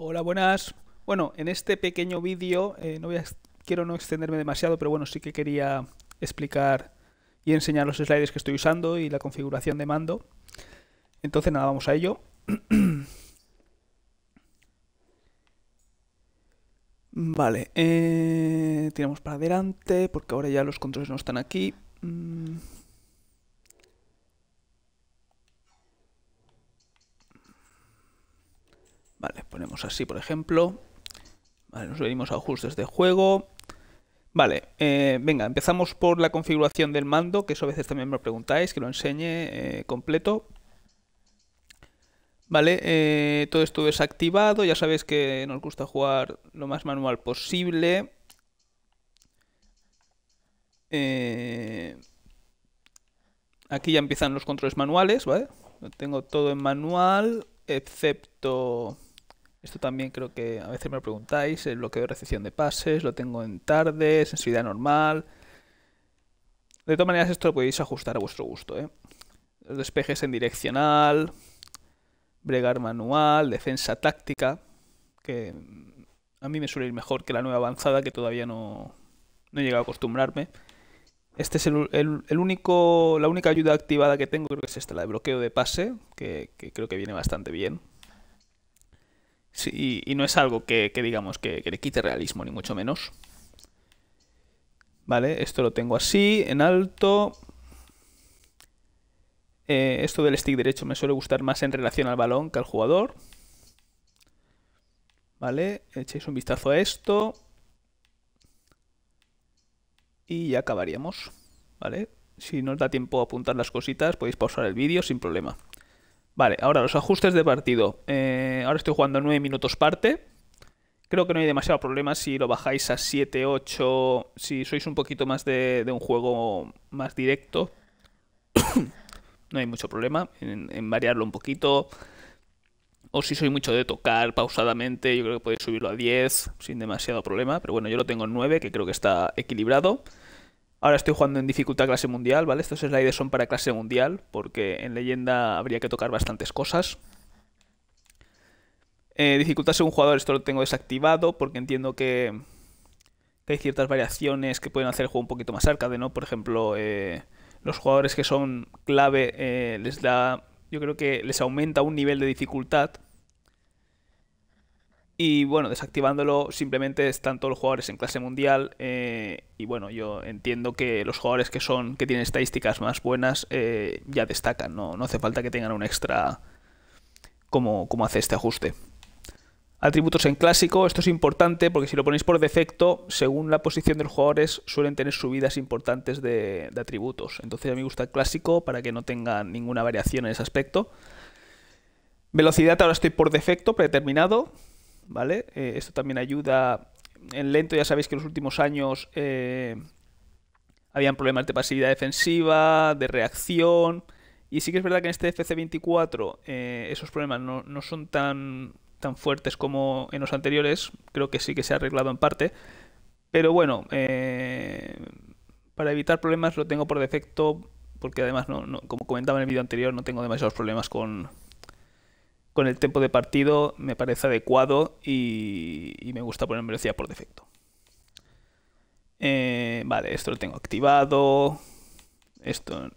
Hola, buenas. Bueno, en este pequeño vídeo eh, no quiero no extenderme demasiado, pero bueno, sí que quería explicar y enseñar los slides que estoy usando y la configuración de mando. Entonces nada, vamos a ello. vale, eh, tiramos para adelante porque ahora ya los controles no están aquí. Mm. Vale, ponemos así, por ejemplo. Vale, nos venimos a ajustes de juego. Vale, eh, venga, empezamos por la configuración del mando, que eso a veces también me preguntáis, que lo enseñe eh, completo. Vale, eh, todo esto desactivado, ya sabéis que nos gusta jugar lo más manual posible. aquí ya empiezan los controles manuales, ¿vale? Lo tengo todo en manual, excepto esto también creo que a veces me eh, lo preguntáis, el bloqueo de recepción de pases, lo tengo en tarde, sensibilidad normal. De todas maneras, esto lo podéis ajustar a vuestro gusto. ¿eh? Los despejes en direccional, bregar manual, defensa táctica, que a mí me suele ir mejor que la nueva avanzada, que todavía no, he llegado a acostumbrarme. Este es único, la única ayuda activada que tengo, creo que es esta, la de bloqueo de pase, que creo que viene bastante bien y, no es algo que, digamos que, le quite realismo, ni mucho menos. Vale, esto lo tengo así, en alto. Eh, esto del stick derecho me suele gustar más en relación al balón que al jugador. Vale, echéis un vistazo a esto. Y ya acabaríamos. Vale, si no os da tiempo a apuntar las cositas, podéis pausar el vídeo sin problema. Vale, ahora los ajustes de partido. Eh, ahora estoy jugando 9 minutos parte. Creo que no hay demasiado problema si lo bajáis a 7, 8, si sois un poquito más de, un juego más directo. no hay mucho problema en, variarlo un poquito. O si soy mucho de tocar pausadamente, yo creo que podéis subirlo a 10 sin demasiado problema. Pero bueno, yo lo tengo en 9, que creo que está equilibrado. Ahora estoy jugando en dificultad clase mundial, ¿vale? Estos slides son para clase mundial, porque en leyenda habría que tocar bastantes cosas. Eh, dificultad según jugador, esto lo tengo desactivado porque entiendo que, hay ciertas variaciones que pueden hacer el juego un poquito más arcade, ¿no? Por ejemplo, eh, los jugadores que son clave eh, les da, yo creo que les aumenta un nivel de dificultad. Y bueno, desactivándolo simplemente están todos los jugadores en clase mundial. Eh, y bueno, yo entiendo que los jugadores que son, que tienen estadísticas más buenas, ya destacan, ¿no? No hace falta que tengan un extra como, como hace este ajuste. Atributos en clásico, esto es importante porque si lo ponéis por defecto, según la posición de los jugadores, suelen tener subidas importantes de, atributos. Entonces a mí me gusta el clásico para que no tenga ninguna variación en ese aspecto. Velocidad ahora estoy por defecto, predeterminado, ¿vale? Eh, esto también ayuda en lento, ya sabéis que en los últimos años eh, habían problemas de pasividad defensiva, de reacción, y sí que es verdad que en este FC24 eh, esos problemas no, no son tan tan fuertes como en los anteriores. Creo que sí que se ha arreglado en parte. Pero bueno, eh, para evitar problemas lo tengo por defecto, porque además, como comentaba en el vídeo anterior, no tengo demasiados problemas con, con el tiempo de partido. Me parece adecuado y, me gusta poner velocidad por defecto. Eh, vale, esto lo tengo activado. Esto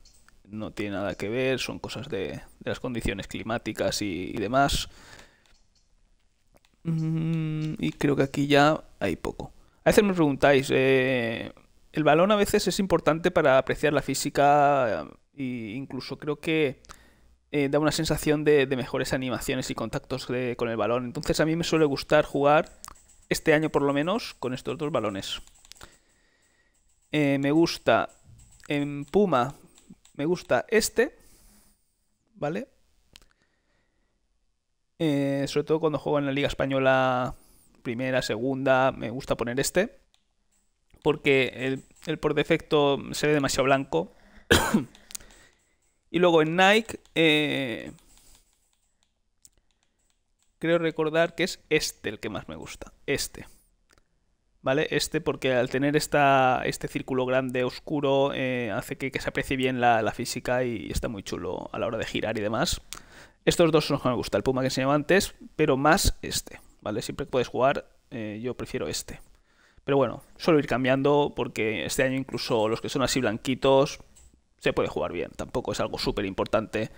no tiene nada que ver, son cosas de, las condiciones climáticas y demás y creo que aquí ya hay poco. A veces me preguntáis, eh, el balón a veces es importante para apreciar la física e incluso creo que eh, da una sensación de, mejores animaciones y contactos con el balón. Entonces a mí me suele gustar jugar, este año por lo menos, con estos dos balones. Eh, me gusta en Puma, me gusta este, ¿vale? Eh, sobre todo cuando juego en la Liga Española primera, segunda, me gusta poner este. Porque el, por defecto se ve demasiado blanco. y luego en Nike, eh, creo recordar que es este el que más me gusta. Este. ¿Vale? Este porque al tener esta, este círculo grande oscuro eh, hace que, se aprecie bien la, la física y está muy chulo a la hora de girar y demás. Estos dos son los que me gusta, el Puma que enseñaba antes, pero más este, ¿vale? Siempre que puedes jugar, eh, yo prefiero este. Pero bueno, suelo ir cambiando porque este año incluso los que son así blanquitos se puede jugar bien, tampoco es algo súper importante.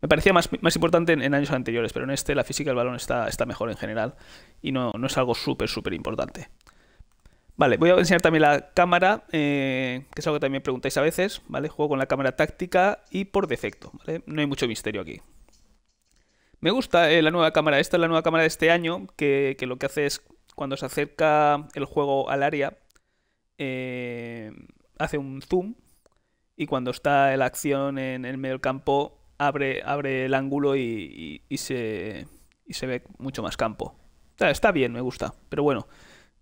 Me parecía más, importante en, años anteriores, pero en este la física del balón está, está mejor en general y no, no es algo súper, súper importante. Vale, voy a enseñar también la cámara, eh, que es algo que también preguntáis a veces, ¿vale? Juego con la cámara táctica y por defecto, ¿vale? No hay mucho misterio aquí. Me gusta eh, la nueva cámara. Esta es la nueva cámara de este año, que, lo que hace es, cuando se acerca el juego al área, eh, hace un zoom y cuando está la acción en el medio del campo, abre, abre el ángulo y, y, se, y se ve mucho más campo. Está, bien, me gusta. Pero bueno,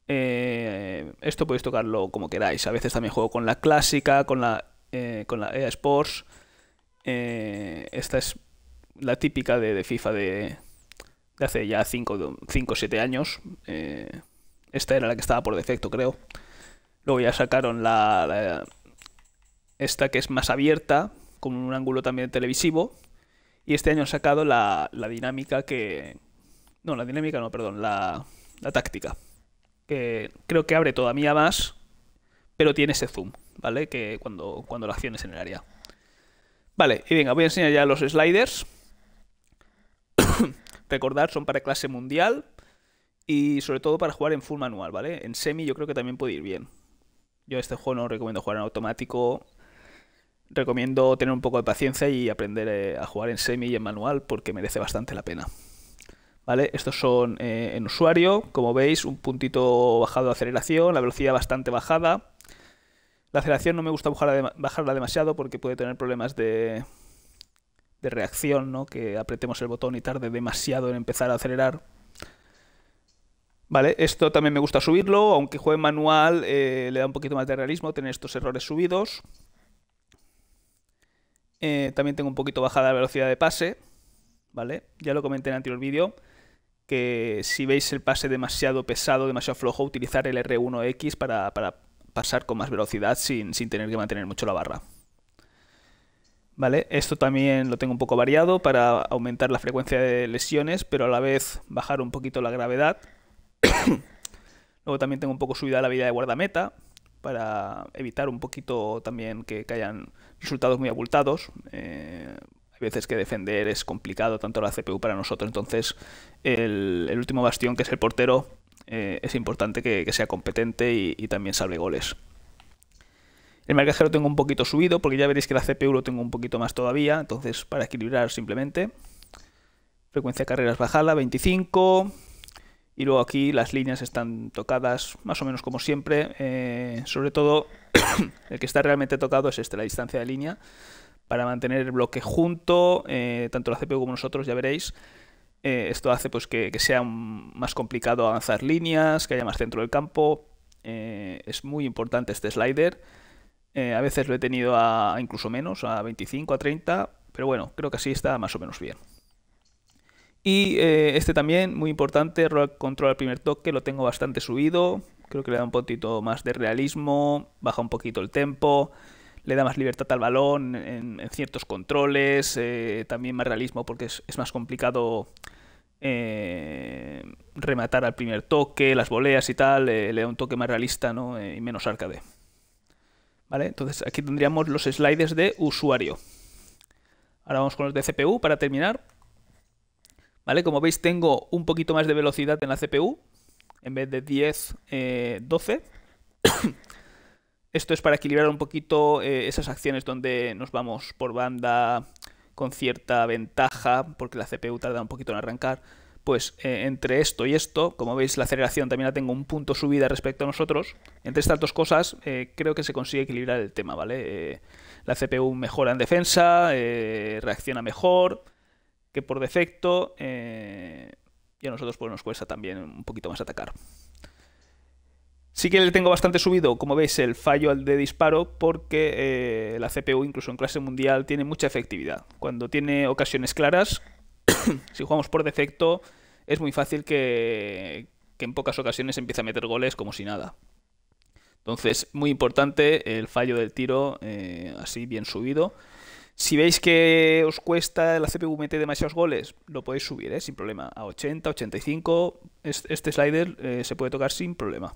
eh, esto podéis tocarlo como queráis. A veces también juego con la clásica, con la, con la EA Sports. esta es la típica de, FIFA de, de, hace ya 5 o 7 años. Eh, esta era la que estaba por defecto, creo. Luego ya sacaron la, esta que es más abierta, con un ángulo también televisivo. Y este año han sacado la, dinámica que... No, la dinámica no, perdón, la, la táctica. Que creo que abre todavía más, pero tiene ese zoom, ¿vale? Que cuando, cuando la acción es en el área. Vale, y venga, voy a enseñar ya los sliders. Recordar, son para clase mundial y sobre todo para jugar en full manual, ¿vale? En semi yo creo que también puede ir bien. Yo este juego no recomiendo jugar en automático. Recomiendo tener un poco de paciencia y aprender eh, a jugar en semi y en manual porque merece bastante la pena. ¿Vale? Estos son eh, en usuario, como veis, un puntito bajado de aceleración, la velocidad bastante bajada. La aceleración no me gusta bajarla, demasiado porque puede tener problemas de, de reacción, ¿no? que apretemos el botón y tarde demasiado en empezar a acelerar. Vale, esto también me gusta subirlo, aunque juegue manual eh, le da un poquito más de realismo tener estos errores subidos. Eh, también tengo un poquito bajada la velocidad de pase, ¿vale? Ya lo comenté en el anterior vídeo, que si veis el pase demasiado pesado, demasiado flojo, utilizar el R1X para, pasar con más velocidad sin tener que mantener mucho la barra. ¿Vale? Esto también lo tengo un poco variado para aumentar la frecuencia de lesiones, pero a la vez bajar un poquito la gravedad. Luego también tengo un poco subida la vida de guardameta para evitar un poquito también que, caigan resultados muy abultados. Eh, hay veces que defender es complicado, tanto la CPU para nosotros. Entonces, el, último bastión, que es el portero, eh, es importante que, sea competente y también salve goles. El marcajero lo tengo un poquito subido porque ya veréis que la CPU lo tengo un poquito más todavía, entonces para equilibrar simplemente. Frecuencia de carreras bajada, 25. Y luego aquí las líneas están tocadas más o menos como siempre. Eh, sobre todo el que está realmente tocado es este, la distancia de línea. Para mantener el bloque junto, eh, tanto la CPU como nosotros, ya veréis. Eh, esto hace pues, que, sea más complicado avanzar líneas, que haya más centro del campo. es muy importante este slider. Eh, a veces lo he tenido a, incluso menos, a 25, a 30, pero bueno, creo que así está más o menos bien. Y eh, este también, muy importante, Control al primer toque, lo tengo bastante subido. Creo que le da un poquito más de realismo, baja un poquito el tempo, le da más libertad al balón en, ciertos controles, eh, también más realismo porque es, más complicado rematar al primer toque, las voleas y tal, le da un toque más realista ¿no? y menos arcade. Entonces aquí tendríamos los slides de usuario. Ahora vamos con los de CPU para terminar. ¿Vale? Como veis tengo un poquito más de velocidad en la CPU, en vez de 10, 12. Eh, Esto es para equilibrar un poquito eh, esas acciones donde nos vamos por banda con cierta ventaja, porque la CPU tarda un poquito en arrancar pues eh, entre esto y esto, como veis la aceleración también la tengo un punto subida respecto a nosotros, entre estas dos cosas eh, creo que se consigue equilibrar el tema, ¿vale? Eh, la CPU mejora en defensa, reacciona mejor que por defecto y a nosotros pues nos cuesta también un poquito más atacar. Sí que le tengo bastante subido, como veis, el fallo al de disparo porque la CPU, incluso en clase mundial, tiene mucha efectividad. Cuando tiene ocasiones claras, si jugamos por defecto, es muy fácil que, en pocas ocasiones empiece a meter goles como si nada. Entonces, muy importante el fallo del tiro, eh, así bien subido. Si veis que os cuesta la CPU meter demasiados goles, lo podéis subir ¿eh? sin problema. A 80, 85, este slider eh, se puede tocar sin problema.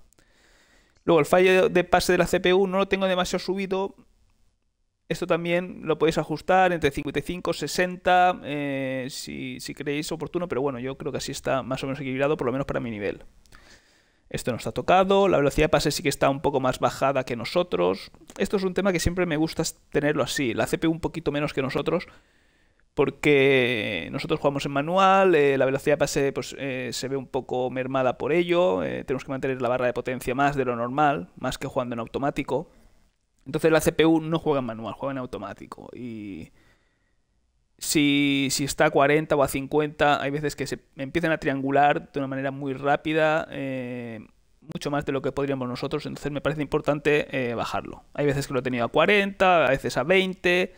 Luego, el fallo de pase de la CPU no lo tengo demasiado subido esto también lo podéis ajustar entre 55, 60, eh, si, si, creéis oportuno, pero bueno, yo creo que así está más o menos equilibrado, por lo menos para mi nivel. Esto no está tocado, la velocidad de pase sí que está un poco más bajada que nosotros. Esto es un tema que siempre me gusta tenerlo así, la CPU un poquito menos que nosotros, porque nosotros jugamos en manual, eh, la velocidad de pase pues, eh, se ve un poco mermada por ello, tenemos que mantener la barra de potencia más de lo normal, más que jugando en automático. Entonces la CPU no juega en manual, juega en automático. Y si, está a 40 o a 50, hay veces que se empiezan a triangular de una manera muy rápida, eh, mucho más de lo que podríamos nosotros. Entonces me parece importante eh, bajarlo. Hay veces que lo he tenido a 40, a veces a 20,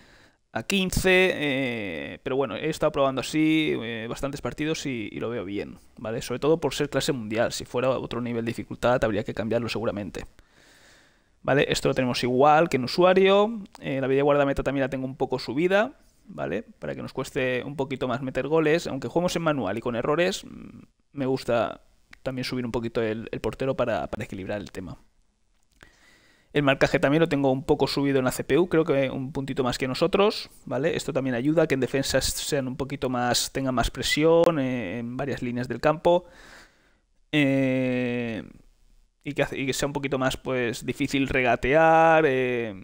a 15. Eh, pero bueno, he estado probando así bastantes partidos y, y lo veo bien. ¿vale? Sobre todo por ser clase mundial. Si fuera otro nivel de dificultad, habría que cambiarlo seguramente. Esto lo tenemos igual que en usuario, eh, la media guardameta también la tengo un poco subida, ¿vale? Para que nos cueste un poquito más meter goles, aunque juguemos en manual y con errores, mm, me gusta también subir un poquito el, portero para, equilibrar el tema. El marcaje también lo tengo un poco subido en la CPU, creo que un puntito más que nosotros, ¿vale? Esto también ayuda a que en defensas sean un poquito más, tengan más presión eh, en varias líneas del campo. Eh, y que, sea un poquito más pues difícil regatear, eh,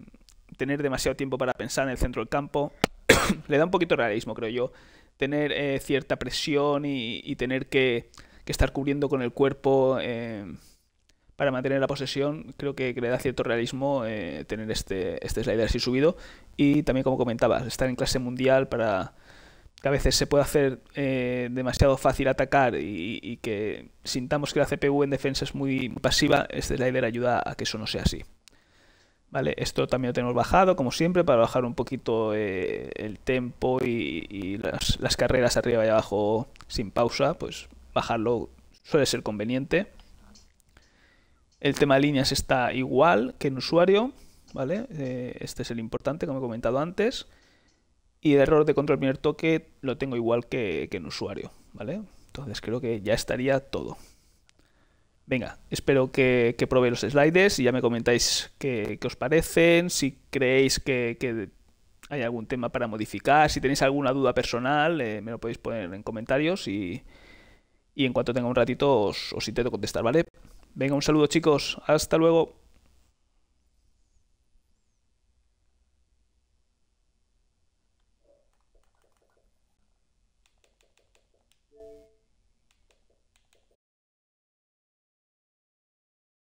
tener demasiado tiempo para pensar en el centro del campo. Le da un poquito de realismo, creo yo, tener eh, cierta presión y, tener que, estar cubriendo con el cuerpo eh, para mantener la posesión. Creo que, le da cierto realismo tener este, este slider así subido. Y también, como comentabas, estar en clase mundial para que a veces se puede hacer eh, demasiado fácil atacar y, que sintamos que la CPU en defensa es muy pasiva, este slider ayuda a que eso no sea así. Vale, esto también lo tenemos bajado, como siempre, para bajar un poquito eh, el tempo y, las, carreras arriba y abajo sin pausa, pues bajarlo suele ser conveniente. El tema de líneas está igual que en usuario, ¿vale? Eh, este es el importante, como he comentado antes. Y el error de control primer toque lo tengo igual que, que en usuario, ¿vale? Entonces creo que ya estaría todo. Venga, espero que, que probéis los slides y ya me comentáis qué, os parecen, si creéis que, que, hay algún tema para modificar, si tenéis alguna duda personal, eh, me lo podéis poner en comentarios y, en cuanto tenga un ratito os, os intento contestar, ¿vale? Venga, un saludo chicos, hasta luego.